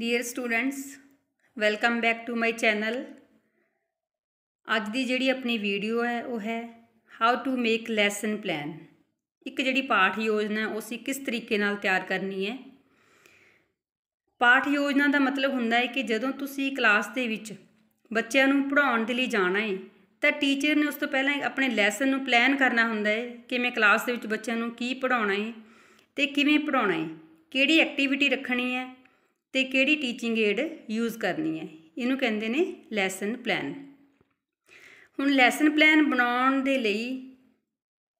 Dear students welcome back to my channel ਅੱਜ ਦੀ ਜਿਹੜੀ ਆਪਣੀ ਵੀਡੀਓ ਹੈ ਉਹ ਹੈ how to make lesson plan ਇੱਕ ਜਿਹੜੀ ਪਾਠ ਯੋਜਨਾ ਉਹ ਸੀ ਕਿਸ ਤਰੀਕੇ ਨਾਲ ਤਿਆਰ ਕਰਨੀ ਹੈ ਪਾਠ ਯੋਜਨਾ ਦਾ ਮਤਲਬ ਹੁੰਦਾ ਹੈ ਕਿ ਜਦੋਂ ਤੁਸੀਂ ਕਲਾਸ ਦੇ ਵਿੱਚ ਬੱਚਿਆਂ ਨੂੰ ਪੜਾਉਣ ਦੇ ਲਈ ਜਾਣਾ ਹੈ ਤਾਂ ਟੀਚਰ ਨੇ ਉਸ ਤੋਂ ਪਹਿਲਾਂ ਆਪਣੇ ਲੈਸਨ ਨੂੰ ਪਲਾਨ ਕਰਨਾ ਹੁੰਦਾ ਹੈ ਕਿ ਮੈਂ ਕਲਾਸ ਦੇ ਵਿੱਚ ਬੱਚਿਆਂ ਨੂੰ ਕੀ ਪੜਾਉਣਾ ਹੈ ਤੇ ਕਿਵੇਂ ਪੜਾਉਣਾ ਹੈ ਕਿਹੜੀ ਐਕਟੀਵਿਟੀ ਰੱਖਣੀ ਹੈ ਤੇ ਕਿਹੜੀ ਟੀਚਿੰਗ ਏਡ ਯੂਜ਼ ਕਰਨੀ ਹੈ ਇਹਨੂੰ ਕਹਿੰਦੇ ਨੇ ਲੈਸਨ ਪਲਾਨ ਹੁਣ ਲੈਸਨ ਪਲਾਨ ਬਣਾਉਣ ਦੇ ਲਈ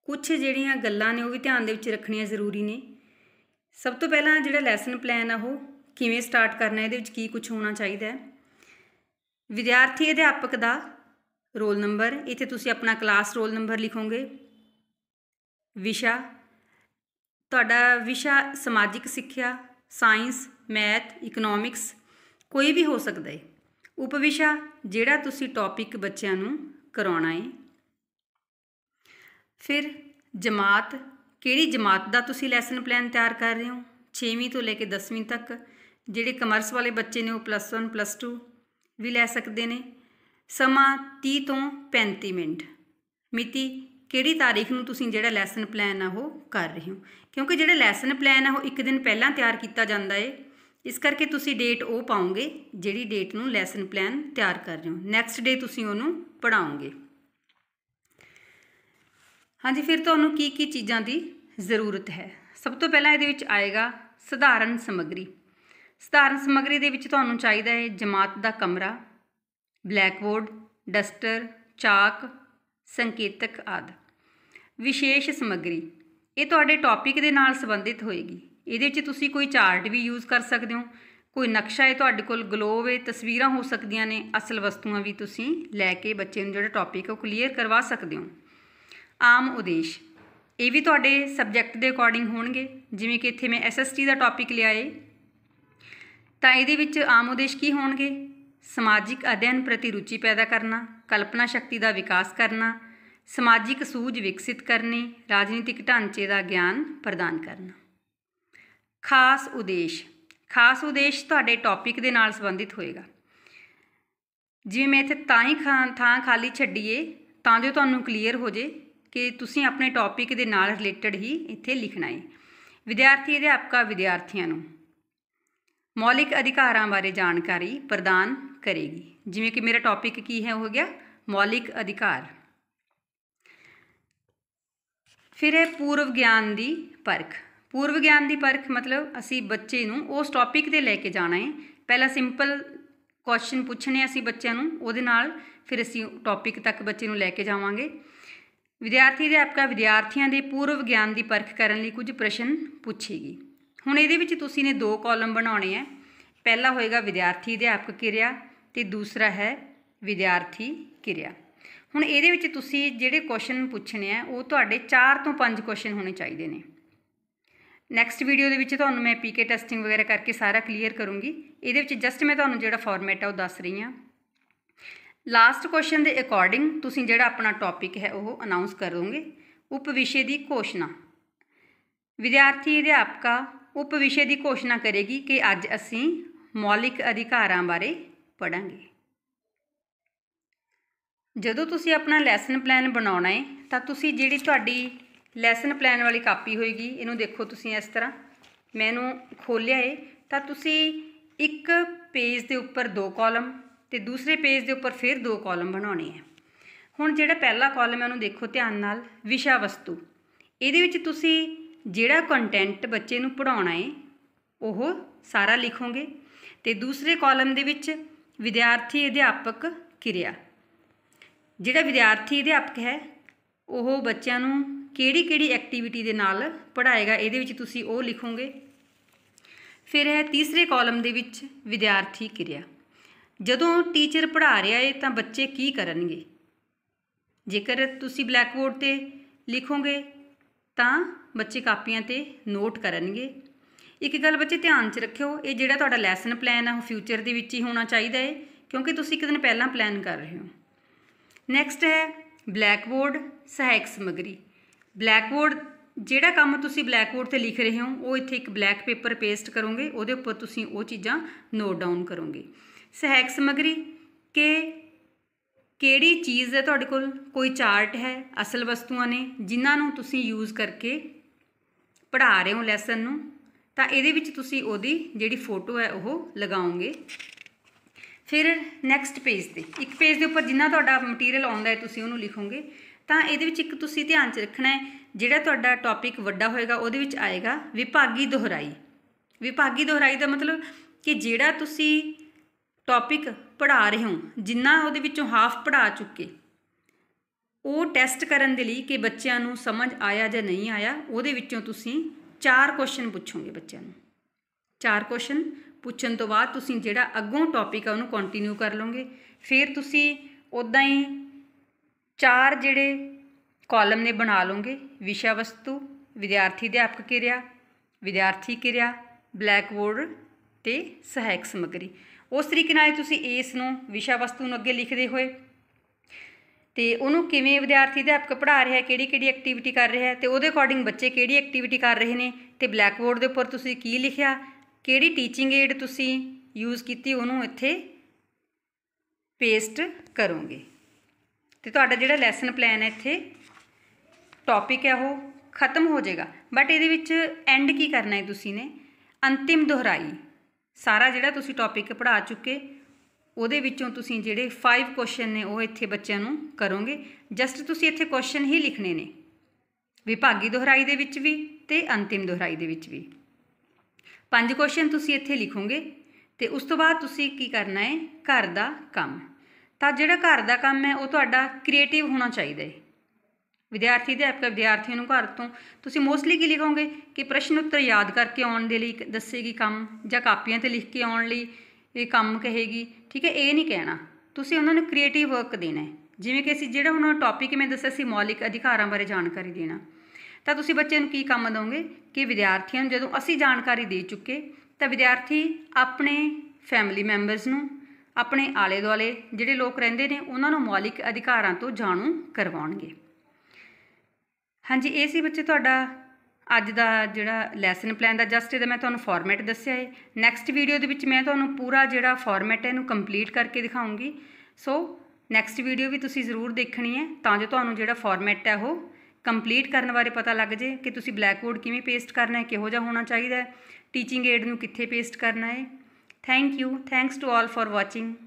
ਕੁਝ ਜਿਹੜੀਆਂ ਗੱਲਾਂ ਨੇ ਉਹ ਵੀ ਧਿਆਨ ਦੇ ਵਿੱਚ ਰੱਖਣੀਆਂ ਜ਼ਰੂਰੀ ਨੇ ਸਭ ਤੋਂ ਪਹਿਲਾਂ ਜਿਹੜਾ ਲੈਸਨ ਪਲਾਨ ਆ ਉਹ ਕਿਵੇਂ ਸਟਾਰਟ ਕਰਨਾ ਇਹਦੇ ਵਿੱਚ ਕੀ ਕੁਝ ਹੋਣਾ ਚਾਹੀਦਾ ਹੈ ਵਿਦਿਆਰਥੀ ਅਧਿਆਪਕ ਦਾ ਰੋਲ ਨੰਬਰ ਇੱਥੇ ਤੁਸੀਂ ਆਪਣਾ ਕਲਾਸ ਰੋਲ ਨੰਬਰ ਲਿਖੋਗੇ ਵਿਸ਼ਾ ਤੁਹਾਡਾ ਵਿਸ਼ਾ ਸਮਾਜਿਕ ਸਿੱਖਿਆ ਸਾਇੰਸ ਮੈਥ ਇਕਨੋਮਿਕਸ ਕੋਈ ਵੀ ਹੋ ਸਕਦਾ ਹੈ ਉਪਵਿਸ਼ਾ ਜਿਹੜਾ ਤੁਸੀਂ ਟੌਪਿਕ ਬੱਚਿਆਂ ਨੂੰ ਕਰਾਉਣਾ ਹੈ ਫਿਰ ਜਮਾਤ ਕਿਹੜੀ ਜਮਾਤ ਦਾ ਤੁਸੀਂ ਲੈਸਨ ਪਲਾਨ ਤਿਆਰ ਕਰ ਰਹੇ ਹੋ 6ਵੀਂ ਤੋਂ ਲੈ ਕੇ 10ਵੀਂ ਤੱਕ ਜਿਹੜੇ ਕਮਰਸ ਵਾਲੇ ਬੱਚੇ ਨੇ ਉਹ ਪਲੱਸ 1 ਪਲੱਸ 2 ਵੀ ਲੈ ਸਕਦੇ ਨੇ ਸਮਾਂ 30 ਤੋਂ 35 ਮਿੰਟ ਮਿਤੀ ਕਿਹੜੀ ਤਾਰੀਖ ਨੂੰ ਤੁਸੀਂ ਜਿਹੜਾ ਲੈਸਨ ਪਲਾਨ ਆ ਉਹ ਕਰ ਰਹੇ ਹੋ ਕਿਉਂਕਿ ਜਿਹੜਾ ਲੈਸਨ ਪਲਾਨ ਆ ਉਹ ਇੱਕ ਦਿਨ ਪਹਿਲਾਂ ਤਿਆਰ ਕੀਤਾ ਜਾਂਦਾ ਏ ਇਸ ਕਰਕੇ ਤੁਸੀਂ ਡੇਟ ਉਹ ਪਾਉਂਗੇ ਜਿਹੜੀ ਡੇਟ ਨੂੰ ਲੈਸਨ ਪਲਾਨ ਤਿਆਰ ਕਰ ਰਹੇ ਹੋ ਨੈਕਸਟ ਡੇ ਤੁਸੀਂ ਉਹਨੂੰ ਪੜਾਉਂਗੇ ਹਾਂਜੀ ਫਿਰ ਤੁਹਾਨੂੰ ਕੀ ਕੀ ਚੀਜ਼ਾਂ ਦੀ ਜ਼ਰੂਰਤ ਹੈ ਸਭ ਤੋਂ ਪਹਿਲਾਂ ਇਹਦੇ ਵਿੱਚ ਆਏਗਾ ਸਧਾਰਨ ਸਮੱਗਰੀ ਸਧਾਰਨ ਸਮੱਗਰੀ ਦੇ ਵਿੱਚ ਤੁਹਾਨੂੰ ਚਾਹੀਦਾ ਹੈ ਜਮਾਤ ਦਾ ਕਮਰਾ ਬਲੈਕਬੋਰਡ ਡਸਟਰ ਚਾਕ ਸੰਕੇਤਕ ਆਦਿ ਵਿਸ਼ੇਸ਼ ਸਮੱਗਰੀ ਇਹ ਤੁਹਾਡੇ ਟੌਪਿਕ ਦੇ ਨਾਲ ਸੰਬੰਧਿਤ ਹੋਏਗੀ ਇਹਦੇ 'ਚ ਤੁਸੀਂ ਕੋਈ ਚਾਰਟ ਵੀ ਯੂਜ਼ ਕਰ ਸਕਦੇ ਹੋ ਕੋਈ ਨਕਸ਼ਾ ਹੈ ਤੁਹਾਡੇ ਕੋਲ ਗਲੋਬ ਹੈ ਤਸਵੀਰਾਂ ਹੋ ਸਕਦੀਆਂ ਨੇ ਅਸਲ ਵਸਤੂਆਂ ਵੀ ਤੁਸੀਂ ਲੈ ਕੇ ਬੱਚੇ ਨੂੰ ਜਿਹੜਾ ਟੌਪਿਕ ਉਹ ਕਲੀਅਰ ਕਰਵਾ ਸਕਦੇ ਹੋ ਆਮ ਉਦੇਸ਼ ਇਹ ਵੀ ਤੁਹਾਡੇ ਸਬਜੈਕਟ ਦੇ ਅਕੋਰਡਿੰਗ ਹੋਣਗੇ ਜਿਵੇਂ ਕਿ ਇੱਥੇ ਮੈਂ ਐਸਐਸਟੀ ਦਾ ਟੌਪਿਕ ਲਿਆ ਏ ਤਾਂ ਇਹਦੇ ਵਿੱਚ ਆਮ ਉਦੇਸ਼ ਕੀ ਹੋਣਗੇ ਸਮਾਜਿਕ ਅਧਿਐਨ ਪ੍ਰਤੀ ਰੁਚੀ ਪੈਦਾ ਕਰਨਾ ਕਲਪਨਾ ਸ਼ਕਤੀ ਦਾ ਵਿਕਾਸ ਕਰਨਾ ਸਮਾਜਿਕ ਸੂਝ ਵਿਕਸਿਤ ਕਰਨੀ ਰਾਜਨੀਤਿਕ ਢਾਂਚੇ ਦਾ ਗਿਆਨ ਪ੍ਰਦਾਨ ਕਰਨਾ ਖਾਸ ਉਦੇਸ਼ ਖਾਸ ਉਦੇਸ਼ ਤੁਹਾਡੇ ਟੌਪਿਕ ਦੇ ਨਾਲ ਸੰਬੰਧਿਤ ਹੋਏਗਾ ਜਿਵੇਂ ਮੈਂ ਇੱਥੇ ਤਾਂ ਹੀ ਥਾਂ ਖਾਲੀ ਛੱਡੀਏ ਤਾਂ ਜੋ ਤੁਹਾਨੂੰ ਕਲੀਅਰ ਹੋ ਜੇ ਕਿ ਤੁਸੀਂ ਆਪਣੇ ਟੌਪਿਕ ਦੇ ਨਾਲ ਰਿਲੇਟਡ ਹੀ ਇੱਥੇ ਲਿਖਣਾ ਹੈ ਵਿਦਿਆਰਥੀ ਅਧਿਆਪਕਾ ਵਿਦਿਆਰਥੀਆਂ ਨੂੰ ਮੌਲਿਕ ਅਧਿਕਾਰਾਂ ਬਾਰੇ ਜਾਣਕਾਰੀ ਪ੍ਰਦਾਨ ਕਰੇਗੀ ਜਿਵੇਂ ਕਿ ਮੇਰਾ ਟੌਪਿਕ ਕੀ ਹੈ ਹੋ ਗਿਆ ਮੌਲਿਕ ਅਧਿਕਾਰ ਫਿਰ ਹੈ ਪੂਰਵ ਗਿਆਨ ਦੀ ਪਰਖ ਪੂਰਵ ਗਿਆਨ ਦੀ ਪਰਖ ਮਤਲਬ ਅਸੀਂ ਬੱਚੇ ਨੂੰ ਉਸ ਟੌਪਿਕ ਤੇ ਲੈ ਕੇ ਜਾਣਾ ਹੈ ਪਹਿਲਾਂ ਸਿੰਪਲ ਕੁਐਸਚਨ ਪੁੱਛਣੇ ਅਸੀਂ ਬੱਚਿਆਂ ਨੂੰ ਉਹਦੇ ਨਾਲ ਫਿਰ ਅਸੀਂ ਟੌਪਿਕ ਤੱਕ ਬੱਚੇ ਨੂੰ ਲੈ ਕੇ ਜਾਵਾਂਗੇ ਵਿਦਿਆਰਥੀ ਦੇ ਆਪਕਾ ਵਿਦਿਆਰਥੀਆਂ ਦੇ ਪੂਰਵ ਗਿਆਨ ਦੀ ਪਰਖ ਕਰਨ ਲਈ ਕੁਝ ਪ੍ਰਸ਼ਨ ਪੁੱਛੇਗੀ ਹੁਣ ਇਹਦੇ ਵਿੱਚ ਤੁਸੀਂ ਨੇ ਦੋ ਕਾਲਮ ਬਣਾਉਣੇ ਆ ਪਹਿਲਾ ਹੋਏਗਾ ਵਿਦਿਆਰਥੀ ਅਧਿਆਪਕ ਕਿਰਿਆ ਤੇ ਦੂਸਰਾ ਹੈ ਵਿਦਿਆਰਥੀ ਕਿਰਿਆ ਹੁਣ ਇਹਦੇ ਵਿੱਚ ਤੁਸੀਂ ਜਿਹੜੇ ਕੁਐਸਚਨ ਪੁੱਛਣੇ ਆ ਉਹ ਤੁਹਾਡੇ 4 ਤੋਂ 5 ਕੁਐਸਚਨ ਹੋਣੇ ਚਾਹੀਦੇ ਨੇ ਨੈਕਸਟ ਵੀਡੀਓ ਦੇ ਵਿੱਚ ਤੁਹਾਨੂੰ ਮੈਂ ਪੀਕੇ ਟੈਸਟਿੰਗ ਵਗੈਰਾ ਕਰਕੇ ਸਾਰਾ ਕਲੀਅਰ ਕਰੂੰਗੀ ਇਹਦੇ ਵਿੱਚ ਜਸਟ ਮੈਂ ਤੁਹਾਨੂੰ ਜਿਹੜਾ ਫਾਰਮੈਟ ਆ ਉਹ ਦੱਸ ਰਹੀ ਹਾਂ ਲਾਸਟ ਕੁਐਸਚਨ ਦੇ ਅਕੋਰਡਿੰਗ ਤੁਸੀਂ ਜਿਹੜਾ ਆਪਣਾ ਟੌਪਿਕ ਹੈ ਉਹ ਅਨਾਉਂਸ ਕਰੋਗੇ ਉਪ ਵਿਸ਼ੇ ਦੀ ਘੋਸ਼ਣਾ ਵਿਦਿਆਰਥੀ ਅਧਿਆਪਕਾ ਉਪ ਵਿਸ਼ੇ ਦੀ ਘੋਸ਼ਣਾ ਕਰੇਗੀ ਕਿ ਅੱਜ ਅਸੀਂ ਮੌਲਿਕ ਅਧਿਕਾਰਾਂ ਬਾਰੇ ਪੜਾਂਗੇ ਜਦੋਂ ਤੁਸੀਂ ਆਪਣਾ ਲੈਸਨ ਪਲਾਨ ਬਣਾਉਣਾ ਹੈ ਤਾਂ ਤੁਸੀਂ ਜਿਹੜੀ ਤੁਹਾਡੀ ਲੈਸਨ ਪਲਾਨ ਵਾਲੀ ਕਾਪੀ ਹੋਏਗੀ ਇਹਨੂੰ ਦੇਖੋ ਤੁਸੀਂ ਇਸ ਤਰ੍ਹਾਂ ਮੈਂ ਇਹਨੂੰ ਖੋਲਿਆ ਏ ਤਾਂ ਤੁਸੀਂ ਇੱਕ ਪੇਜ ਦੇ ਉੱਪਰ ਦੋ ਕਾਲਮ ਤੇ ਦੂਸਰੇ ਪੇਜ ਦੇ ਉੱਪਰ ਫਿਰ ਦੋ ਕਾਲਮ ਬਣਾਉਣੇ ਆ ਹੁਣ ਜਿਹੜਾ ਪਹਿਲਾ ਕਾਲਮ ਹੈ ਉਹਨੂੰ ਦੇਖੋ ਧਿਆਨ ਨਾਲ ਵਿਸ਼ਾ ਵਸਤੂ ਇਹਦੇ ਵਿੱਚ ਤੁਸੀਂ ਜਿਹੜਾ ਕੰਟੈਂਟ ਬੱਚੇ ਨੂੰ ਪੜਾਉਣਾ ਏ ਉਹ ਸਾਰਾ ਲਿਖੋਗੇ ਤੇ ਦੂਸਰੇ ਕਾਲਮ ਦੇ ਵਿੱਚ ਵਿਦਿਆਰਥੀ ਅਧਿਆਪਕ ਕਿਰਿਆ ਜਿਹੜਾ ਵਿਦਿਆਰਥੀ ਅਧਿਆਪਕ ਹੈ ਉਹ ਬੱਚਿਆਂ ਨੂੰ ਕਿਹੜੀ-ਕਿਹੜੀ ਐਕਟੀਵਿਟੀ ਦੇ ਨਾਲ ਪੜਾਏਗਾ ਇਹਦੇ ਵਿੱਚ ਤੁਸੀਂ ਉਹ ਲਿਖੋਗੇ ਫਿਰ ਹੈ ਤੀਸਰੇ ਕਾਲਮ ਦੇ ਵਿੱਚ ਵਿਦਿਆਰਥੀ ਕਿਰਿਆ ਜਦੋਂ ਟੀਚਰ ਪੜ੍ਹਾ ਰਿਹਾ ਹੈ ਤਾਂ ਬੱਚੇ ਕੀ ਕਰਨਗੇ ਜੇਕਰ ਤੁਸੀਂ ਬਲੈਕ ਬੋਰਡ ਤੇ ਲਿਖੋਗੇ ਤਾਂ ਬੱਚੇ ਕਾਪੀਆਂ ਤੇ ਨੋਟ ਕਰਨਗੇ ਇੱਕ ਗੱਲ ਬੱਚੇ ਧਿਆਨ 'ਚ ਰੱਖਿਓ ਇਹ ਜਿਹੜਾ ਤੁਹਾਡਾ ਲੈਸਨ ਪਲਾਨ ਹੈ ਉਹ ਫਿਊਚਰ ਦੇ ਵਿੱਚ ਹੀ ਹੋਣਾ ਚਾਹੀਦਾ ਹੈ ਕਿਉਂਕਿ ਤੁਸੀਂ ਇੱਕ ਦਿਨ ਪਹਿਲਾਂ ਪਲਾਨ ਕਰ ਰਹੇ ਹੋ ਨੈਕਸਟ ਹੈ ਬਲੈਕ ਬੋਰਡ ਸਹਾਇਕ ਸਮਗਰੀ ਬਲੈਕਬੋਰਡ ਜਿਹੜਾ ਕੰਮ ਤੁਸੀਂ ਬਲੈਕਬੋਰਡ ਤੇ ਲਿਖ ਰਹੇ ਹੋ ਉਹ ਇੱਥੇ ਇੱਕ ਬਲੈਕ ਪੇਪਰ ਪੇਸਟ ਕਰੋਗੇ ਉਹਦੇ ਉੱਪਰ ਤੁਸੀਂ ਉਹ ਚੀਜ਼ਾਂ ਨੋਟ ਡਾਊਨ ਕਰੋਗੇ ਸਹਾਇਕ ਸਮਗਰੀ ਕਿ ਕਿਹੜੀ ਚੀਜ਼ ਹੈ ਤੁਹਾਡੇ ਕੋਲ ਕੋਈ ਚਾਰਟ ਹੈ ਅਸਲ ਵਸਤੂਆਂ ਨੇ ਜਿਨ੍ਹਾਂ ਨੂੰ ਤੁਸੀਂ ਯੂਜ਼ ਕਰਕੇ ਪੜਾ ਰਹੇ ਹੋ ਲੈਸਨ ਨੂੰ ਤਾਂ ਇਹਦੇ ਵਿੱਚ ਤੁਸੀਂ ਉਹਦੀ ਜਿਹੜੀ ਫੋਟੋ ਹੈ ਉਹ ਲਗਾਓਗੇ ਫਿਰ ਨੈਕਸਟ ਪੇਜ ਤੇ ਇੱਕ ਪੇਜ ਦੇ ਉੱਪਰ ਜਿੰਨਾ ਤੁਹਾਡਾ ਮਟੀਰੀਅਲ ਆਉਂਦਾ ਹੈ ਤੁਸੀਂ ਉਹਨੂੰ ਲਿਖੋਗੇ ਤਾਂ ਇਹਦੇ ਵਿੱਚ ਇੱਕ ਤੁਸੀਂ ਧਿਆਨ 'ਚ ਰੱਖਣਾ ਹੈ ਜਿਹੜਾ ਤੁਹਾਡਾ ਟੌਪਿਕ ਵੱਡਾ ਹੋਏਗਾ ਉਹਦੇ ਵਿੱਚ ਆਏਗਾ ਵਿਭਾਗੀ ਦੁਹਰਾਈ ਵਿਭਾਗੀ ਦੁਹਰਾਈ ਦਾ ਮਤਲਬ ਕਿ ਜਿਹੜਾ ਤੁਸੀਂ ਟੌਪਿਕ ਪੜ੍ਹਾ ਰਹੇ ਹੋ ਜਿੰਨਾ ਉਹਦੇ ਵਿੱਚੋਂ ਹਾਫ ਪੜ੍ਹਾ ਚੁੱਕੇ ਉਹ ਟੈਸਟ ਕਰਨ ਦੇ ਲਈ ਕਿ ਬੱਚਿਆਂ ਨੂੰ ਸਮਝ ਆਇਆ ਜਾਂ ਨਹੀਂ ਆਇਆ ਉਹਦੇ ਵਿੱਚੋਂ ਤੁਸੀਂ ਚਾਰ ਕੁਐਸਚਨ ਪੁੱਛੋਗੇ ਬੱਚਿਆਂ ਨੂੰ ਚਾਰ ਕੁਐਸਚਨ ਪੁੱਛਣ ਤੋਂ ਬਾਅਦ ਤੁਸੀਂ ਜਿਹੜਾ ਅੱਗੋਂ ਟੌਪਿਕ ਆ ਉਹਨੂੰ ਕੰਟੀਨਿਊ ਕਰ ਲਓਗੇ ਫਿਰ ਤੁਸੀਂ ਉਦਾਂ ਹੀ ਚਾਰ ਜਿਹੜੇ ਕਾਲਮ ਨੇ ਬਣਾ ਲਓਗੇ ਵਿਸ਼ਾ ਵਸਤੂ ਵਿਦਿਆਰਥੀ ਅਧਿਆਪਕ ਕਿਰਿਆ ਵਿਦਿਆਰਥੀ ਕਿਰਿਆ ਬਲੈਕ ਬੋਰਡ ਤੇ ਸਹਾਇਕ ਸਮੱਗਰੀ ਉਸ ਤਰੀਕੇ ਨਾਲ ਤੁਸੀਂ ਇਸ ਨੂੰ ਵਿਸ਼ਾ ਵਸਤੂ ਨੂੰ ਅੱਗੇ ਲਿਖਦੇ ਹੋਏ ਤੇ ਉਹਨੂੰ ਕਿਵੇਂ ਵਿਦਿਆਰਥੀ ਅਧਿਆਪਕ ਪੜ੍ਹਾ ਰਿਹਾ ਹੈ ਕਿਹੜੀ ਕਿਹੜੀ ਐਕਟੀਵਿਟੀ ਕਰ ਰਿਹਾ ਹੈ ਤੇ ਉਹਦੇ ਅਕੋਰਡਿੰਗ ਬੱਚੇ ਕਿਹੜੀ ਐਕਟੀਵਿਟੀ ਕਰ ਰਹੇ ਨੇ ਤੇ ਬਲੈਕ ਬੋਰਡ ਦੇ ਉੱਪਰ ਤੁਸੀਂ ਕੀ ਲਿਖਿਆ ਕਿਹੜੀ ਟੀਚਿੰਗ ਏਡ ਤੁਸੀਂ ਯੂਜ਼ ਕੀਤੀ ਉਹਨੂੰ ਇੱਥੇ ਪੇਸਟ ਕਰੋਗੇ ਤੇ ਤੁਹਾਡਾ ਜਿਹੜਾ ਲੈਸਨ ਪਲਾਨ ਹੈ ਇੱਥੇ ਟੌਪਿਕ ਹੈ ਉਹ ਖਤਮ ਹੋ ਜਾਏਗਾ ਬਟ ਇਹਦੇ ਵਿੱਚ ਐਂਡ ਕੀ ਕਰਨਾ ਹੈ ਤੁਸੀਂ ਨੇ ਅੰਤਿਮ ਦੁਹਰਾਈ ਸਾਰਾ ਜਿਹੜਾ ਤੁਸੀਂ ਟੌਪਿਕ ਪੜ੍ਹਾ ਚੁੱਕੇ ਉਹਦੇ ਵਿੱਚੋਂ ਤੁਸੀਂ ਜਿਹੜੇ 5 ਕੁਐਸਚਨ ਨੇ ਉਹ ਇੱਥੇ ਬੱਚਿਆਂ ਨੂੰ ਕਰੋਗੇ ਜਸਟ ਤੁਸੀਂ ਇੱਥੇ ਕੁਐਸਚਨ ਹੀ ਲਿਖਣੇ ਨੇ ਵਿਭਾਗੀ ਦੁਹਰਾਈ ਦੇ ਵਿੱਚ ਵੀ ਤੇ ਅੰਤਿਮ ਦੁਹਰਾਈ ਦੇ ਵਿੱਚ ਵੀ ਪੰਜ ਕੁਐਸਚਨ ਤੁਸੀਂ ਇੱਥੇ ਲਿਖੋਗੇ ਤੇ ਉਸ ਤੋਂ ਬਾਅਦ ਤੁਸੀਂ ਕੀ ਕਰਨਾ ਹੈ ਘਰ ਦਾ ਕੰਮ ਤਾਂ ਜਿਹੜਾ ਘਰ ਦਾ ਕੰਮ ਹੈ ਉਹ ਤੁਹਾਡਾ ਕ੍ਰੀਏਟਿਵ ਹੋਣਾ ਚਾਹੀਦਾ ਹੈ ਵਿਦਿਆਰਥੀ ਦੇ ਆਪਕਾ ਵਿਦਿਆਰਥੀਆਂ ਨੂੰ ਘਰ ਤੋਂ ਤੁਸੀਂ ਮੋਸਟਲੀ ਕੀ ਲਿਖੋਗੇ ਕਿ ਪ੍ਰਸ਼ਨ ਉੱਤਰ ਯਾਦ ਕਰਕੇ ਆਉਣ ਦੇ ਲਈ ਦੱਸੇਗੀ ਕੰਮ ਜਾਂ ਕਾਪੀਆਂ ਤੇ ਲਿਖ ਕੇ ਆਉਣ ਲਈ ਇਹ ਕੰਮ ਕਹੇਗੀ ਠੀਕ ਹੈ ਇਹ ਨਹੀਂ ਕਹਿਣਾ ਤੁਸੀਂ ਉਹਨਾਂ ਨੂੰ ਕ੍ਰੀਏਟਿਵ ਵਰਕ ਦੇਣਾ ਹੈ ਜਿਵੇਂ ਕਿ ਅਸੀਂ ਜਿਹੜਾ ਹੁਣ ਟੌਪਿਕ ਮੈਂ ਦੱਸਿਆ ਸੀ ਮੌਲਿਕ ਅਧਿਕਾਰਾਂ ਬਾਰੇ ਜਾਣਕਾਰੀ ਦੇਣਾ ਤਾਂ ਤੁਸੀਂ ਬੱਚੇ ਨੂੰ ਕੀ ਕੰਮ ਦੋਗੇ ਕਿ ਵਿਦਿਆਰਥੀਆਂ ਨੂੰ ਜਦੋਂ ਅਸੀਂ ਜਾਣਕਾਰੀ ਦੇ ਚੁੱਕੇ ਤਾਂ ਵਿਦਿਆਰਥੀ ਆਪਣੇ ਫੈਮਿਲੀ ਮੈਂਬਰਸ ਨੂੰ ਆਪਣੇ ਆਲੇ ਦੁਆਲੇ ਜਿਹੜੇ ਲੋਕ ਰਹਿੰਦੇ ਨੇ ਉਹਨਾਂ ਨੂੰ ਮੌਲਿਕ ਅਧਿਕਾਰਾਂ ਤੋਂ ਜਾਣੂ ਕਰਵਾਉਣਗੇ ਹਾਂਜੀ ਇਹ ਸੀ ਬੱਚੇ ਤੁਹਾਡਾ ਅੱਜ ਦਾ ਜਿਹੜਾ ਲੈਸਨ ਪਲਾਨ ਦਾ ਜਸਟ ਇਹਦਾ ਮੈਂ ਤੁਹਾਨੂੰ ਫਾਰਮੈਟ ਦੱਸਿਆ ਹੈ ਨੈਕਸਟ ਵੀਡੀਓ ਦੇ ਵਿੱਚ ਮੈਂ ਤੁਹਾਨੂੰ ਪੂਰਾ ਜਿਹੜਾ ਫਾਰਮੈਟ ਹੈ ਇਹਨੂੰ ਕੰਪਲੀਟ ਕਰਕੇ ਦਿਖਾਉਂਗੀ ਸੋ ਨੈਕਸਟ ਵੀਡੀਓ ਵੀ ਤੁਸੀਂ ਜ਼ਰੂਰ ਦੇਖਣੀ ਹੈ ਤਾਂ ਜੋ ਤੁਹਾਨੂੰ ਜਿਹੜਾ ਫਾਰਮੈਟ ਹੈ ਉਹ ਕੰਪਲੀਟ ਕਰਨ ਬਾਰੇ ਪਤਾ ਲੱਗ ਜੇ ਕਿ ਤੁਸੀਂ ਬਲੈਕ ਬੋਰਡ ਕਿਵੇਂ ਪੇਸਟ ਕਰਨਾ ਹੈ ਕਿਹੋ ਜਿਹਾ ਹੋਣਾ ਚਾਹੀਦਾ ਹੈ ਟੀਚਿੰਗ ਏਡ ਨੂੰ ਕਿੱਥੇ ਪੇਸਟ ਕਰਨਾ ਹੈ Thank you. Thanks to all for watching.